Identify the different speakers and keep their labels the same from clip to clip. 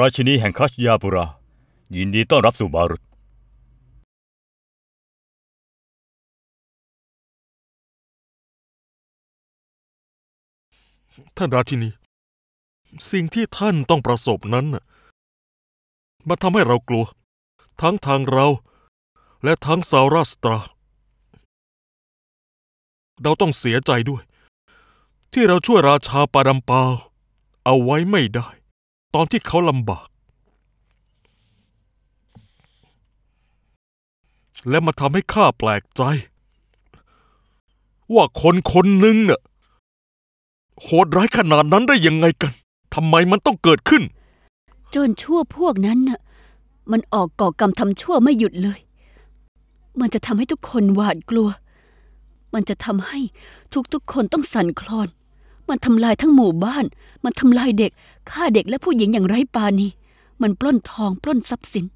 Speaker 1: ราชินีแห่งคัชยาปุรายินดีต้อนรับสู่บารุตท่านราชินี สิ่งที่ท่านต้อง
Speaker 2: ประสบนั้นน่ะมันทำให้เรากลัว ทั้งทางเรา และทั้งซาวราสตรา เราต้องเสียใจด้วย ที่เราช่วยราชาปาดัมปา เอาไว้ไม่ได้ตอนที่เขาลำบาก และมาทำให้ข้าแปลกใจ ว่าคนคนหนึ่งเนี่ยโหดร้ายขนาดนั้นได้ยังไงกันทำไมมันต้องเกิดขึ้น
Speaker 3: โจนชั่วพวกนั้นน่ะ มันออกก่อกรรมทำชั่วไม่หยุดเลย มันจะทำให้ทุกคนหวาดกลัว มันจะทำให้ทุก ๆ คนต้องสั่นคลอนมันทำลายทั้งหมู่บ้าน มันทำลายเด็ก ฆ่าเด็กและผู้หญิงอย่างไร้ปานีมันปล้นทอง ปล้นทรัพย์สิน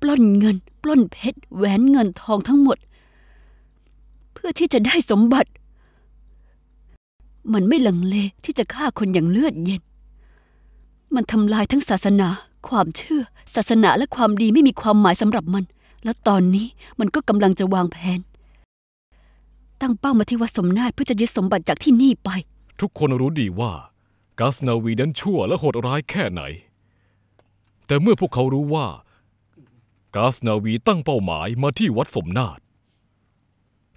Speaker 3: ปล้นเงิน ปล้นเพชรแหวนเงินทองทั้งหมด เพื่อที่จะได้สมบัติ มันไม่ลังเลที่จะฆ่าคนอย่างเลือดเย็น มันทำลายทั้งศาสนา ความเชื่อ ศาสนาและความดีไม่มีความหมายสำหรับมัน แล้วตอนนี้มันก็กำลังจะวางแผน ตั้งเป้ามาที่วัดสมนาถเพื่อจะยึดสมบัติจากที่นี่ไป
Speaker 4: ทุกคนรู้ดีว่ากัสนาวีนั้นชั่วและโหดร้ายแค่ไหน แต่เมื่อพวกเขารู้ว่ากัสนาวีตั้งเป้าหมายมาที่วัดสมนาต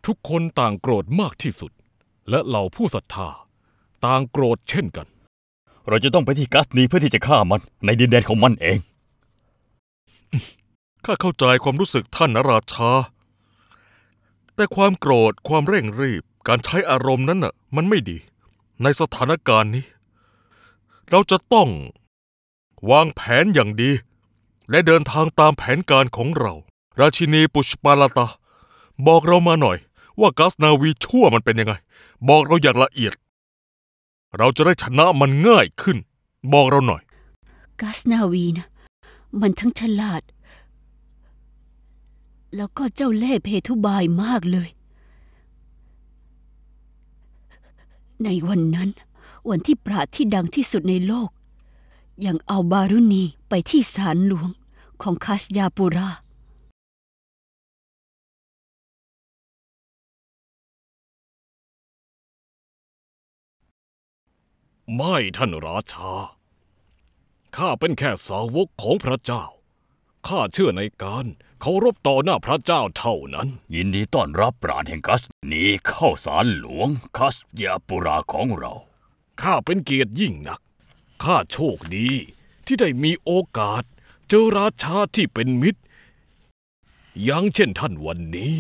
Speaker 4: ทุกคนต่างโกรธมากที่สุด และเหล่าผู้ศรัทธา ต่างโกรธเช่นกัน เราจะต้องไปที่กัสนีเพื่อที่จะฆ่ามันในดินแดนของมันเอง ข้าเข้าใจความรู้สึก
Speaker 2: ท่านนราชา แต่ความโกรธความเร่งรีบการใช้อารมณ์นั้นน่ะมันไม่ดีในสถานการณ์นี้เราจะต้องวางแผนอย่างดี และเดินทางตามแผนการของเรา ราชินีปุชปาลาตาบอกเรามาหน่อยว่ากัสนาวีชั่วมันเป็นยังไง บอกเราอย่างละเอียด เราจะได้ชนะมันง่ายขึ้น บอกเราหน่อย
Speaker 3: กัสนาวีนะมันทั้งฉลาดแล้วก็เจ้าเล่ห์เพทุบายมากเลยในวันนั้นวันที่ปราดที่ดังที่สุดในโลก ยังเอาบารุณีไปที่ศาลหลวงของคาสยาปุรา
Speaker 4: ไม่ท่านราชา ข้าเป็นแค่สาวกของพระเจ้า ข้าเชื่อในการเคารพต่อหน้าพระเจ้าเท่านั้น ยินดีต้อนรับปราณแห่งกัสนี้เข้าสารหลวงคัสยาปุราของเรา ข้าเป็นเกียรติยิ่งนัก ข้าโชคดีที่ได้มีโอกาสเจอราชาที่เป็นมิตร อย่างเช่นท่านวันนี้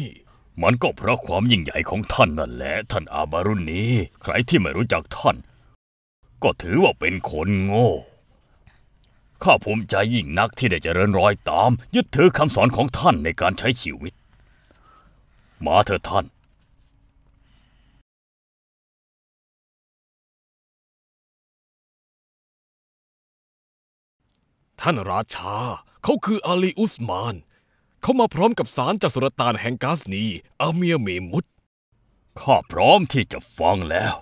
Speaker 4: มันก็เพราะความยิ่งใหญ่ของท่านนั่นแหละท่านอาบารุณี้ ใครที่ไม่รู้จักท่านก็ถือว่าเป็นคนโง่ข้าภูมิใจยิ่งนักที่ได้เจริญรอยตาม ยึดถือคำสอนของท่านในการใช้ชีวิต มาเถอะท่าน ท่านราชา เขาคืออาลีอุสมาน เขามาพร้อมกับสารจากสุรตานแห่งกาสนี อาเมียเมมุตข้าพร้อมที่จะฟังแล้ว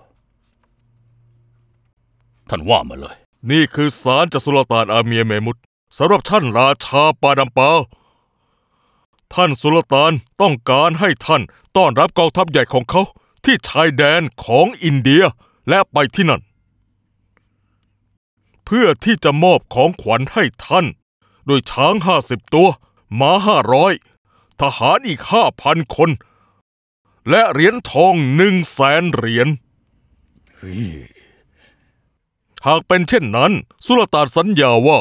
Speaker 4: ท่านว่ามาเลยนี่คือสา
Speaker 2: รจัสุลตานอาเมียเมมุตสำหรับท่านราชาปาดัมปา ท่านสุลต่านต้องการให้ท่านต้อนรับกองทัพใหญ่ของเขาที่ชายแดนของอินเดียและไปที่นั่น เพื่อที่จะมอบของขวัญให้ท่าน โดยช้างห้าสิบตัว ม้าห้าร้อยทหารอีกห้าพันคน และเหรียญทองหนึ่งแสนเหรียญหากเป็นเช่นนั้นสุลต่านสัญญาว่า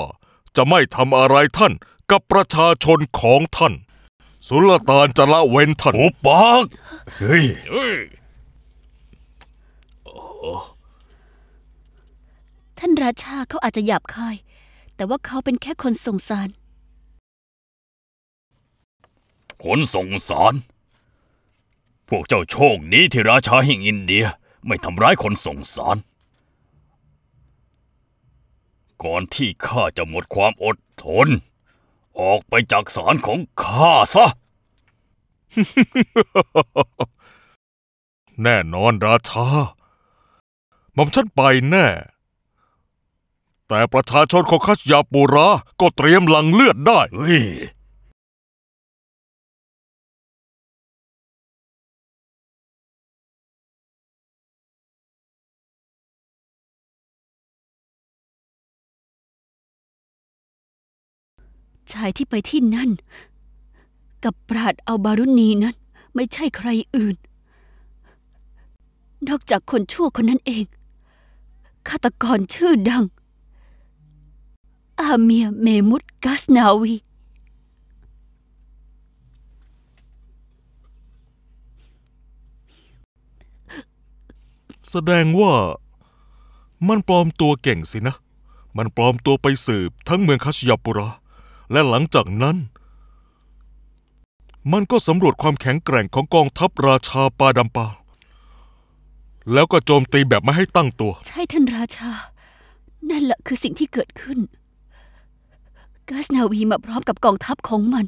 Speaker 2: จะไม่ทำอะไรท่านกับประชาชนของท่านสุลต่านจะละเว้นท่านโอ้ปากเฮ้ย
Speaker 3: ท่านราชาเขาอาจจะหยาบคาย แต่ว่าเขาเป็นแค่คนส่งสาร
Speaker 4: คนส่งสาร พวกเจ้าโชคดีที่ราชาแห่งอินเดียไม่ทำร้ายคนส่งสารก่อนที่ข้าจะหมดความอดทน ออกไปจากศาลของข้าซะ
Speaker 2: แน่นอนราชาหม่อมฉันไปแน่ แต่ประชาชนของคัชยาปูรา ก็เตรียมหลังเลือดได้เฮ้ย
Speaker 3: ชายที่ไปที่นั่น กับปราดเอาบารุณีนั้น ไม่ใช่ใครอื่น นอกจากคนชั่วคนนั้นเอง ฆาตกรชื่อดังอาเมียเมมุตกาสนาวี
Speaker 2: แสดงว่ามันปลอมตัวเก่งสินะ มันปลอมตัวไปสืบทั้งเมืองคาชยาปุระและหลังจากนั้น มันก็สำรวจความแข็งแกร่งของกองทัพราชาปาดัมปาแล้วก็โจมตีแบบไม่ให้ตั้งตัว ใ
Speaker 3: ช่ท่านราชา นั่นแหละคือสิ่งที่เกิดขึ้นกาสนาวีมาพร้อมกับกองทัพของมัน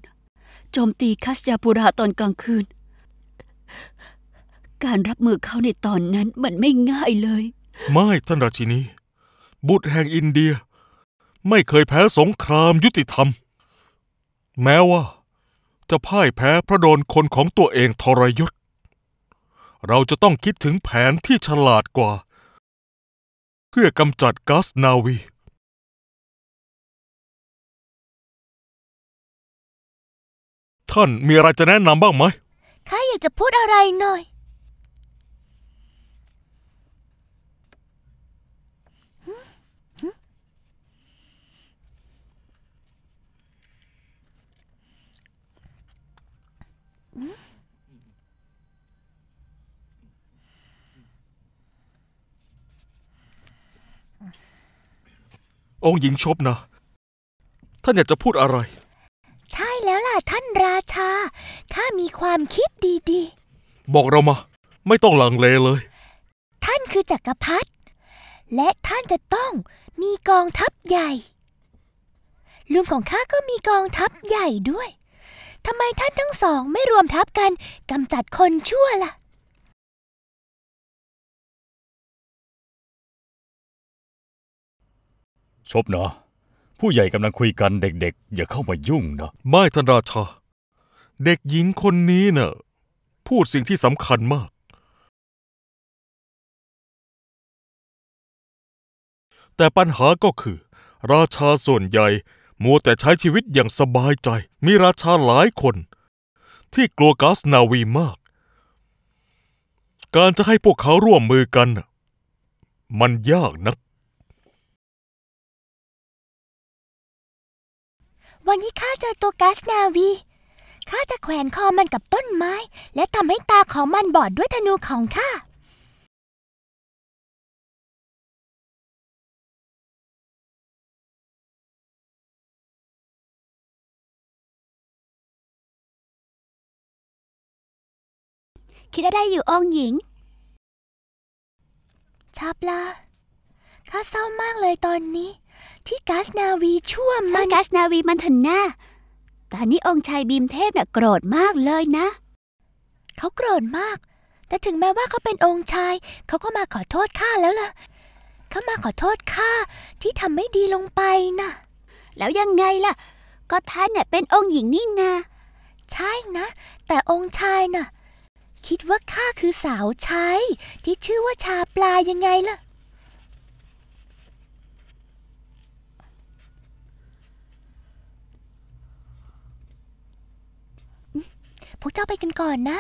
Speaker 3: โจมตีคัสยาปุราตอนกลางคืน การรับมือเขาในตอนนั้นมันไม่ง่ายเลย
Speaker 2: ไม่ท่านราชินี บุตรแห่งอินเดีย ไม่เคยแพ้สงครามยุติธรรมแม้ว่าจะพ่ายแพ้พระโดนคนของตัวเองทรยศ เราจะต้องคิดถึงแผนที่ฉลาดกว่าเพื่อกำจัดกัานาวี ท่านมีอะไรจะแนะนำบ้างไหม
Speaker 5: ข้าอยากจะพูดอะไรหน่อย
Speaker 4: องค์หญิง
Speaker 2: ชบนะท่านอยากจะพูดอะไร
Speaker 5: ใช่แล้วล่ะท่านราชาข้ามีความคิดดี
Speaker 2: ๆ บอกเรามาไม่ต้องหลังเลเลย
Speaker 5: ท่านคือจักรพรรดิและท่านจะต้องมีกองทัพใหญ่ลุงของข้าก็มีกองทัพใหญ่ด้วยทำไมท่านทั้งสองไม่รวมทัพกันกำจัดคนชั่วล่ะ
Speaker 1: ชบนะ
Speaker 4: ผู้ใหญ่กำลังคุยกันเด็กๆ อย่าเข้ามายุ่งนะ ไม่ท่านราชา เด็กหญิงคนนี้นะ่ะพูดสิ่งที่สำคัญมาก
Speaker 2: แต่ปัญหาก็คือ ราชาส่วนใหญ่ มัวแต่ใช้ชีวิตอย่างสบายใจมีราชาหลายคน ที่กลัวกาสนาวีมาก การจะให้พวกเขาร่วมมือกัน มันยากนัก
Speaker 5: วันนี้ข้าเจอตัวกัสนาวี ข้าจะแขวนคอมันกับต้นไม้ และทำให้ตาของมันบอดด้วยธนูของข
Speaker 1: ้าคิดได้อยู่องหญิง
Speaker 5: ชาบลาข้าเศร้ามากเลยตอนนี้ที่กาสนาวีชั่วมันกาสนาวีมันเถนหนาตอนนี้องค์ชายบีมเทพน่ะโกรธมากเลยนะ เขาโกรธมาก แต่ถึงแม้ว่าเขาเป็นองค์ชาย เขาก็มาขอโทษข้าแล้วล่ะเขามาขอโทษข้าที่ทำไม่ดีลงไปนะแล้วยังไงล่ะก็ท่านเน่ยเป็นองค์หญิงนี่นาใช่นะ แต่องค์ชายน่ะคิดว่าข้าคือสาวใช้ ที่ชื่อว่าชาปลายังไงล่ะพวกเจ้าไปกันก่อนนะ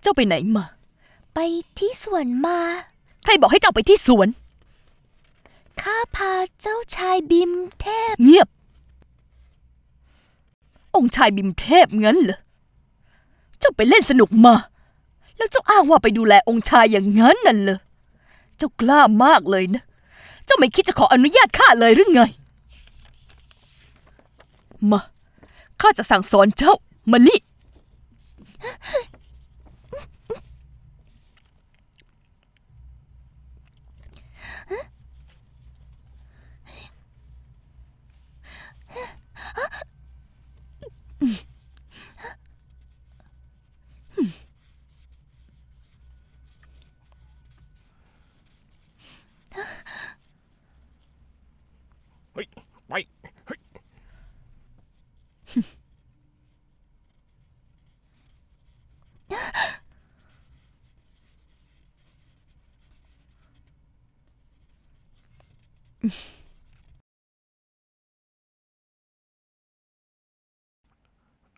Speaker 5: เจ้าไปไหนมา ไปที่สวนมา
Speaker 3: ใครบอกให้เจ้าไปที่สวน
Speaker 5: ข้าพาเจ้าชายบิม
Speaker 3: เทพ เงียบ องค์ชายบิมเทพงั้นเหรอจ้าไปเล่นสนุกมาแล้วเจ้าอ้างว่าไปดูแลองค์ชายอย่างนั้นน่ะเลยเจ้ากล้ามากเลยนะ เจ้าไม่คิดจะขออนุญาตข้าเลยหรือไงมาข้าจะสั่งสอนเจ้ามานี่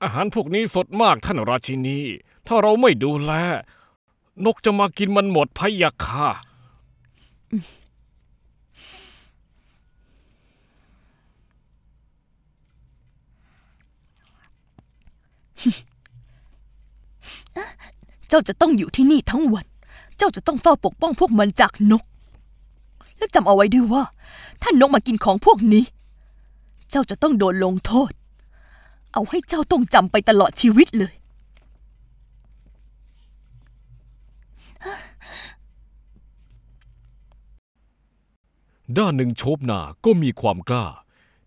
Speaker 1: อาหารพวกนี้สด
Speaker 4: มากท่านราชินี ถ้าเราไม่ดูแล นกจะมากินมันหมด พยกค่ะ
Speaker 3: เจ้าจะต้องอยู่ที่นี่ทั้งวัน เจ้าจะต้องเฝ้าปกป้องพวกมันจากนกและจำเอาไว้ด้วยว่าถ้านกมากินของพวกนี้ เจ้าจะต้องโดนลงโทษ เอาให้เจ้าต้องจำไปตลอดชีวิตเลย
Speaker 4: ด้านหนึ่งโชบนาก็มีความกล้า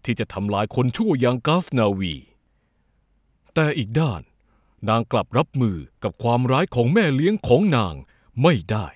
Speaker 4: ที่จะทำลายคนชั่วอย่างกาสนาวี แต่อีกด้านนางกลับรับมือกับความร้ายของแม่เลี้ยงของนางไม่ได้